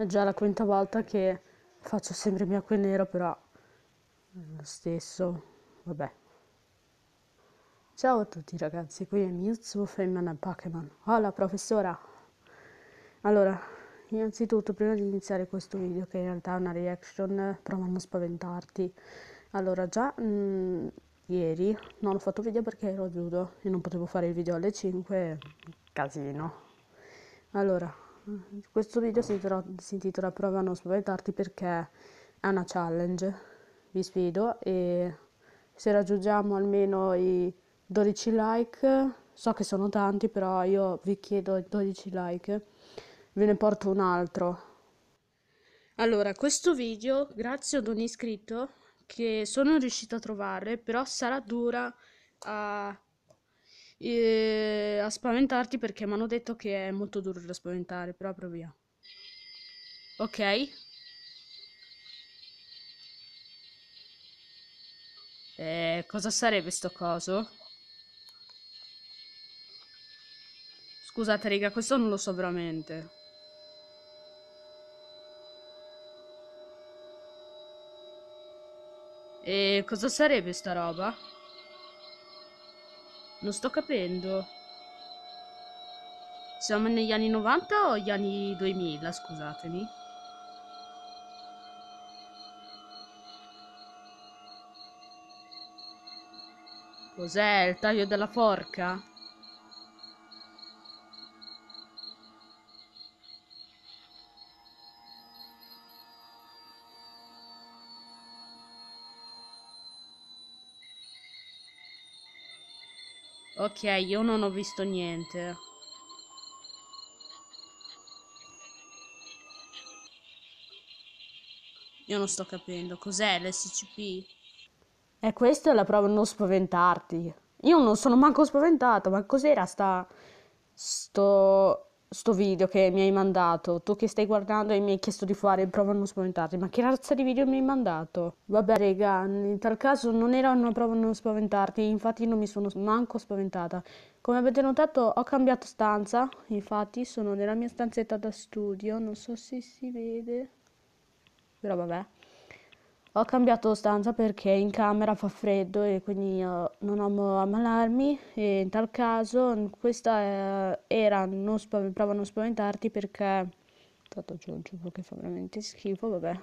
È già la quinta volta che faccio sempre il mio nero, però mm, lo stesso, vabbè. Ciao a tutti ragazzi, qui è Mewtwo Feynman Pokémon. Hola professora! Allora, innanzitutto prima di iniziare questo video, che in realtà è una reaction, prova a non spaventarti. Allora, già mh, mm, ieri non ho fatto video perché ero giudo e non potevo fare il video alle 5, casino. Allora, questo video si intitola, si intitola Prova a non spaventarti perché è una challenge, vi sfido e se raggiungiamo almeno i 12 like, so che sono tanti però io vi chiedo i 12 like, ve ne porto un altro. Allora, questo video, grazie ad un iscritto che sono riuscita a trovare, però sarà dura a eh, a spaventarti perché mi hanno detto che è molto duro da spaventare, però proviamo. Ok. Eh, cosa sarebbe sto coso? Scusate, raga, questo non lo so veramente. E cosa sarebbe sta roba? Non sto capendo. Siamo negli anni 90 o gli anni 2000, scusatemi? Cos'è il taglio della forca? Ok, io non ho visto niente. Io non sto capendo. Cos'è l'SCP? E eh, questa è la prova non spaventarti. Io non sono manco spaventato, ma cos'era sta... Sto sto video che mi hai mandato, tu che stai guardando e mi hai chiesto di fare, prova a non spaventarti, ma che razza di video mi hai mandato? Vabbè rega, in tal caso non era una prova a non spaventarti, infatti non mi sono manco spaventata. Come avete notato ho cambiato stanza, infatti sono nella mia stanzetta da studio, non so se si vede, però vabbè. Ho cambiato stanza perché in camera fa freddo e quindi eh, non amo ammalarmi e in tal caso questa eh, era non spav- prova a non spaventarti perché tanto giù un cibo che fa veramente schifo, vabbè.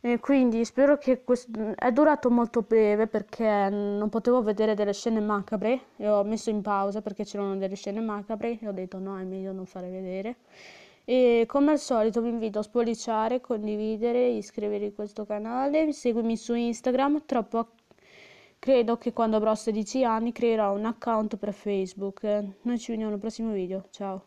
E quindi spero che questo è durato molto breve perché non potevo vedere delle scene macabre e ho messo in pausa perché c'erano delle scene macabre e ho detto no, è meglio non fare vedere. E come al solito vi invito a spolliciare, condividere, iscrivervi a questo canale, seguimi su Instagram, tra credo che quando avrò 16 anni creerò un account per Facebook. Noi ci vediamo al prossimo video, ciao!